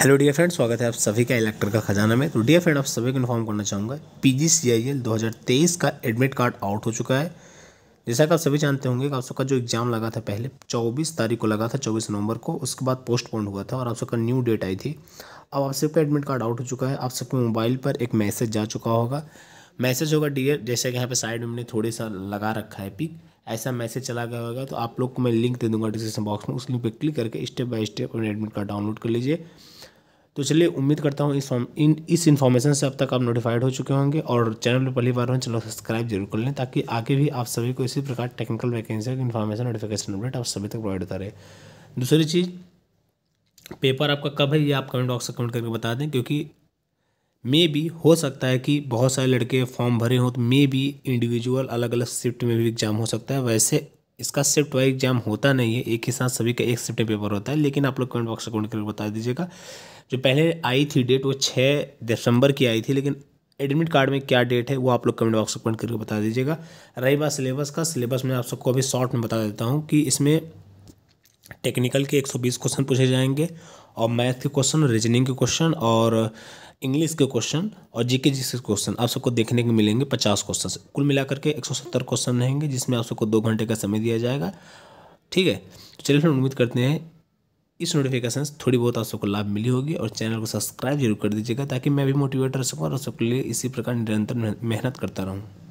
hello dear friend स्वागत है आप सभी का इलेक्टर का खजाना में तो डियर फ्रेंड आप सभी को इन्फॉर्म करना चाहूँगा P G C I L दो हज़ार तेईस का एडमिट कार्ड आउट हो चुका है जैसा कि आप सभी जानते होंगे कि आप सबका जो एग्ज़ाम लगा था पहले चौबीस तारीख को लगा था चौबीस नवंबर को उसके बाद पोस्टपोन हुआ था और आप सबका न्यू डेट आई थी अब आप सबका एडमिट कार्ड आउट हो चुका है आप सबके मोबाइल पर एक मैसेज जा चुका होगा मैसेज होगा डियर जैसे कि यहाँ पर साइड में हमने थोड़े सा लगा रखा है पिक ऐसा मैसेज चला गया होगा तो आप लोग को मैं लिंक दे दूंगा डिस्क्रिप्शन बॉक्स में उस लिंक पर क्लिक करके स्टेप बाय स्टेप अपने एडमिट कार्ड डाउनलोड कर लीजिए तो चलिए उम्मीद करता हूँ इस इन इस इन्फॉर्मेशन से अब तक आप नोटिफाइड हो चुके होंगे और चैनल पर पहली बार हो चलो सब्सक्राइब जरूर कर लें ताकि आगे भी आप सभी को इसी प्रकार technical vacancy information notification update आप सभी तक प्रोवाइड होता रहे दूसरी चीज़ पेपर आपका कब है ये आप कमेंट बॉक्स से कमेंट करके बता दें क्योंकि मे भी हो सकता है कि बहुत सारे लड़के फॉर्म भरे हों तो मे भी इंडिविजुअल अलग अलग शिफ्ट में भी एग्जाम हो सकता है वैसे इसका शिफ्ट वाइज तो एग्जाम होता नहीं है एक ही साथ सभी का एक शिफ्ट पेपर होता है लेकिन आप लोग कमेंट बॉक्स में कमेंट करके बता दीजिएगा जो पहले आई थी डेट वो छः दिसंबर की आई थी लेकिन एडमिट कार्ड में क्या डेट है वो आप लोग कमेंट बॉक्स में कमेंट करके बता दीजिएगा रही बात सिलेबस का सिलेबस मैं आप सबको अभी शॉर्ट में बता देता हूँ कि इसमें टेक्निकल के एक क्वेश्चन पूछे जाएंगे और मैथ के क्वेश्चन रीजनिंग के क्वेश्चन और इंग्लिश के क्वेश्चन और जीके जी के क्वेश्चन आप सबको देखने को मिलेंगे पचास क्वेश्चन कुल मिलाकर के एक सौ सत्तर क्वेश्चन रहेंगे जिसमें आप सबको दो घंटे का समय दिया जाएगा ठीक है तो चलिए फिर उम्मीद करते हैं इस नोटिफिकेशन से थोड़ी बहुत आप सबको लाभ मिली होगी और चैनल को सब्सक्राइब जरूर कर दीजिएगा ताकि मैं भी मोटिवेट रह सकूँ और सबके लिए इसी प्रकार निरंतर मेहनत करता रहूँ